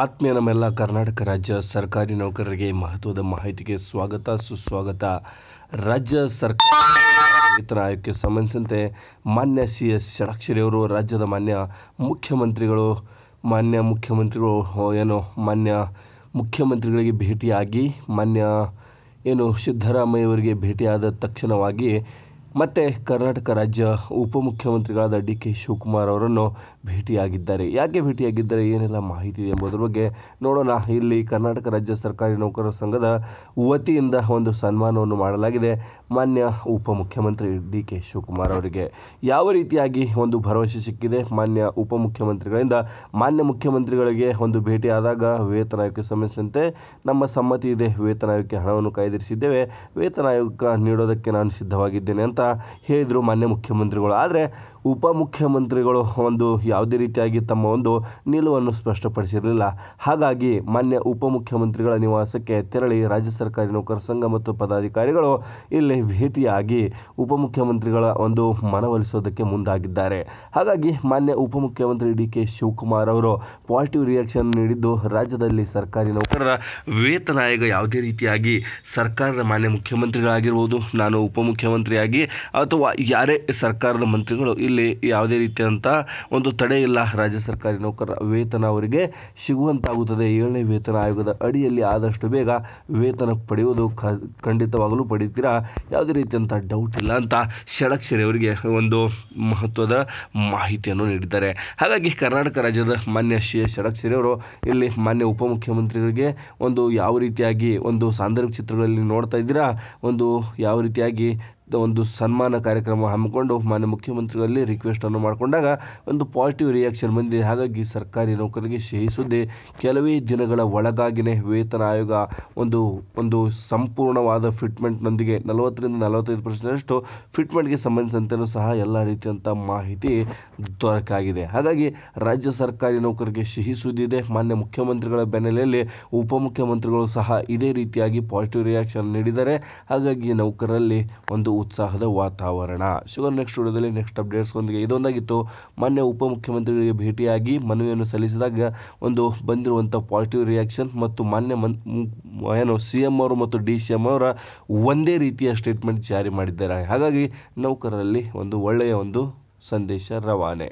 ಆತ್ಮೀಯ ನಮ್ಮೆಲ್ಲ ಕರ್ನಾಟಕ ರಾಜ್ಯ ಸರ್ಕಾರಿ ನೌಕರರಿಗೆ ಮಹತ್ವದ ಮಾಹಿತಿಗೆ ಸ್ವಾಗತ ಸುಸ್ವಾಗತ ರಾಜ್ಯ ಸರ್ಕಾರ ವೇತನ ಆಯೋಗಕ್ಕೆ ಸಂಬಂಧಿಸಿದಂತೆ ಮಾನ್ಯ ಸಿ ಎಸ್ ಷಡಾಕ್ಷರಿಯವರು ರಾಜ್ಯದ ಮಾನ್ಯ ಮುಖ್ಯಮಂತ್ರಿಗಳು ಮಾನ್ಯ ಮುಖ್ಯಮಂತ್ರಿಗಳು ಏನು ಮಾನ್ಯ ಮುಖ್ಯಮಂತ್ರಿಗಳಿಗೆ ಭೇಟಿಯಾಗಿ ಮಾನ್ಯ ಏನು ಸಿದ್ದರಾಮಯ್ಯವರಿಗೆ ಭೇಟಿಯಾದ ತಕ್ಷಣವಾಗಿ ಮತ್ತೆ ಕರ್ನಾಟಕ ರಾಜ್ಯ ಉಪಮುಖ್ಯಮಂತ್ರಿಗಳಾದ ಡಿ ಕೆ ಶಿವಕುಮಾರ್ ಅವರನ್ನು ಭೇಟಿಯಾಗಿದ್ದಾರೆ ಯಾಕೆ ಭೇಟಿಯಾಗಿದ್ದಾರೆ ಏನೆಲ್ಲ ಮಾಹಿತಿ ಇದೆ ಎಂಬುದರ ಬಗ್ಗೆ ನೋಡೋಣ ಇಲ್ಲಿ ಕರ್ನಾಟಕ ರಾಜ್ಯ ಸರ್ಕಾರಿ ನೌಕರರ ಸಂಘದ ವತಿಯಿಂದ ಒಂದು ಸನ್ಮಾನವನ್ನು ಮಾಡಲಾಗಿದೆ ಮಾನ್ಯ ಉಪಮುಖ್ಯಮಂತ್ರಿ ಡಿ ಕೆ ಶಿವಕುಮಾರ್ ಅವರಿಗೆ ಯಾವ ರೀತಿಯಾಗಿ ಒಂದು ಭರವಸೆ ಸಿಕ್ಕಿದೆ ಮಾನ್ಯ ಉಪಮುಖ್ಯಮಂತ್ರಿಗಳಿಂದ ಮಾನ್ಯ ಮುಖ್ಯಮಂತ್ರಿಗಳಿಗೆ ಒಂದು ಭೇಟಿಯಾದಾಗ ವೇತನ ಆಯೋಗಕ್ಕೆ ಸಂಬಂಧಿಸಿದಂತೆ ನಮ್ಮ ಸಮ್ಮತಿ ಇದೆ ವೇತನ ಆಯೋಗಕ್ಕೆ ಹಣವನ್ನು ಕಾಯ್ದಿರಿಸಿದ್ದೇವೆ ವೇತನ ಆಯೋಗ ನೀಡೋದಕ್ಕೆ ನಾನು ಸಿದ್ಧವಾಗಿದ್ದೇನೆ ಅಂತ ಅಂತ ಹೇಳಿದರು ಮಾನ್ಯ ಮುಖ್ಯಮಂತ್ರಿಗಳು ಆದರೆ ಉಪಮುಖ್ಯಮಂತ್ರಿಗಳು ಒಂದು ಯಾವುದೇ ರೀತಿಯಾಗಿ ತಮ್ಮ ಒಂದು ನಿಲುವನ್ನು ಸ್ಪಷ್ಟಪಡಿಸಿರಲಿಲ್ಲ ಹಾಗಾಗಿ ಮಾನ್ಯ ಉಪಮುಖ್ಯಮಂತ್ರಿಗಳ ನಿವಾಸಕ್ಕೆ ತೆರಳಿ ರಾಜ್ಯ ಸರ್ಕಾರಿ ನೌಕರ ಸಂಘ ಮತ್ತು ಪದಾಧಿಕಾರಿಗಳು ಇಲ್ಲಿ ಭೇಟಿಯಾಗಿ ಉಪಮುಖ್ಯಮಂತ್ರಿಗಳ ಒಂದು ಮನವೊಲಿಸೋದಕ್ಕೆ ಮುಂದಾಗಿದ್ದಾರೆ ಹಾಗಾಗಿ ಮಾನ್ಯ ಉಪಮುಖ್ಯಮಂತ್ರಿ ಡಿ ಕೆ ಶಿವಕುಮಾರ್ ಅವರು ಪಾಸಿಟಿವ್ ರಿಯಾಕ್ಷನ್ ನೀಡಿದ್ದು ರಾಜ್ಯದಲ್ಲಿ ಸರ್ಕಾರಿ ನೌಕರರ ವೇತನ ಆಯೋಗ ಯಾವುದೇ ರೀತಿಯಾಗಿ ಸರ್ಕಾರದ ಮಾನ್ಯ ಮುಖ್ಯಮಂತ್ರಿಗಳಾಗಿರ್ಬೋದು ನಾನು ಉಪಮುಖ್ಯಮಂತ್ರಿಯಾಗಿ ಅಥವಾ ಯಾರೇ ಸರ್ಕಾರದ ಮಂತ್ರಿಗಳು ಇಲ್ಲಿ ಯಾವುದೇ ರೀತಿಯಂಥ ಒಂದು ತಡೆ ಇಲ್ಲ ರಾಜ್ಯ ಸರ್ಕಾರಿ ನೌಕರರ ವೇತನ ಅವರಿಗೆ ಸಿಗುವಂತಾಗುತ್ತದೆ ಏಳನೇ ವೇತನ ಆಯೋಗದ ಅಡಿಯಲ್ಲಿ ಆದಷ್ಟು ಬೇಗ ವೇತನ ಪಡೆಯುವುದು ಖಂಡಿತವಾಗಲೂ ಪಡೆಯುತ್ತೀರಾ ಯಾವುದೇ ರೀತಿಯಂಥ ಡೌಟ್ ಇಲ್ಲ ಅಂತ ಷಡಕ್ಷರಿ ಅವರಿಗೆ ಒಂದು ಮಹತ್ವದ ಮಾಹಿತಿಯನ್ನು ನೀಡಿದ್ದಾರೆ ಹಾಗಾಗಿ ಕರ್ನಾಟಕ ರಾಜ್ಯದ ಮಾನ್ಯ ಶ್ರೀ ಷಡಕ್ಷರಿ ಅವರು ಇಲ್ಲಿ ಮಾನ್ಯ ಉಪಮುಖ್ಯಮಂತ್ರಿಗಳಿಗೆ ಒಂದು ಯಾವ ರೀತಿಯಾಗಿ ಒಂದು ಸಾಂದರ್ಭಿಕ ಚಿತ್ರಗಳಲ್ಲಿ ನೋಡ್ತಾ ಇದ್ದೀರಾ ಒಂದು ಯಾವ ರೀತಿಯಾಗಿ ಒಂದು ಸನ್ಮಾನ ಕಾರ್ಯಕ್ರಮ ಹಮ್ಮಿಕೊಂಡು ಮಾನ್ಯ ಮುಖ್ಯಮಂತ್ರಿಗಳಲ್ಲಿ ರಿಕ್ವೆಸ್ಟನ್ನು ಮಾಡಿಕೊಂಡಾಗ ಒಂದು ಪಾಸಿಟಿವ್ ರಿಯಾಕ್ಷನ್ ಬಂದಿದೆ ಹಾಗಾಗಿ ಸರ್ಕಾರಿ ನೌಕರಿಗೆ ಸಹಿಸುದ್ದೆ ಕೆಲವೇ ದಿನಗಳ ಒಳಗಾಗಿನೇ ವೇತನ ಆಯೋಗ ಒಂದು ಒಂದು ಸಂಪೂರ್ಣವಾದ ಫಿಟ್ಮೆಂಟ್ನೊಂದಿಗೆ ನಲವತ್ತರಿಂದ ನಲವತ್ತೈದು ಪರ್ಸೆಂಟ್ನಷ್ಟು ಫಿಟ್ಮೆಂಟ್ಗೆ ಸಂಬಂಧಿಸಿದಂತೆಯೂ ಸಹ ಎಲ್ಲ ರೀತಿಯಂಥ ಮಾಹಿತಿ ದೊರಕಾಗಿದೆ ಹಾಗಾಗಿ ರಾಜ್ಯ ಸರ್ಕಾರಿ ನೌಕರಿಗೆ ಸಿಹಿ ಇದೆ ಮಾನ್ಯ ಮುಖ್ಯಮಂತ್ರಿಗಳ ಬೆನ್ನೆಲೆಯಲ್ಲಿ ಉಪಮುಖ್ಯಮಂತ್ರಿಗಳು ಸಹ ಇದೇ ರೀತಿಯಾಗಿ ಪಾಸಿಟಿವ್ ರಿಯಾಕ್ಷನ್ ನೀಡಿದ್ದಾರೆ ಹಾಗಾಗಿ ನೌಕರರಲ್ಲಿ ಒಂದು ಉತ್ಸಾಹದ ವಾತಾವರಣ ಶುಗರ್ ನೆಕ್ಸ್ಟ್ ಸ್ಟುಡಿಯೋದಲ್ಲಿ ನೆಕ್ಸ್ಟ್ ಅಪ್ಡೇಟ್ಸ್ಗೊಂದಿಗೆ ಇದೊಂದಾಗಿತ್ತು ಮೊನ್ನೆ ಉಪಮುಖ್ಯಮಂತ್ರಿಗಳಿಗೆ ಭೇಟಿಯಾಗಿ ಮನವಿಯನ್ನು ಸಲ್ಲಿಸಿದಾಗ ಒಂದು ಬಂದಿರುವಂಥ ಪಾಸಿಟಿವ್ ರಿಯಾಕ್ಷನ್ ಮತ್ತು ಮಾನ್ಯ ಮನ್ ಏನು ಸಿ ಎಂ ಅವರು ಮತ್ತು ಡಿ ಸಿ ಎಂ ಅವರ ಒಂದೇ ರೀತಿಯ ಸ್ಟೇಟ್ಮೆಂಟ್ ಜಾರಿ ಮಾಡಿದ್ದಾರೆ ಹಾಗಾಗಿ ನೌಕರರಲ್ಲಿ ಒಂದು ಒಳ್ಳೆಯ ಒಂದು ಸಂದೇಶ ರವಾನೆ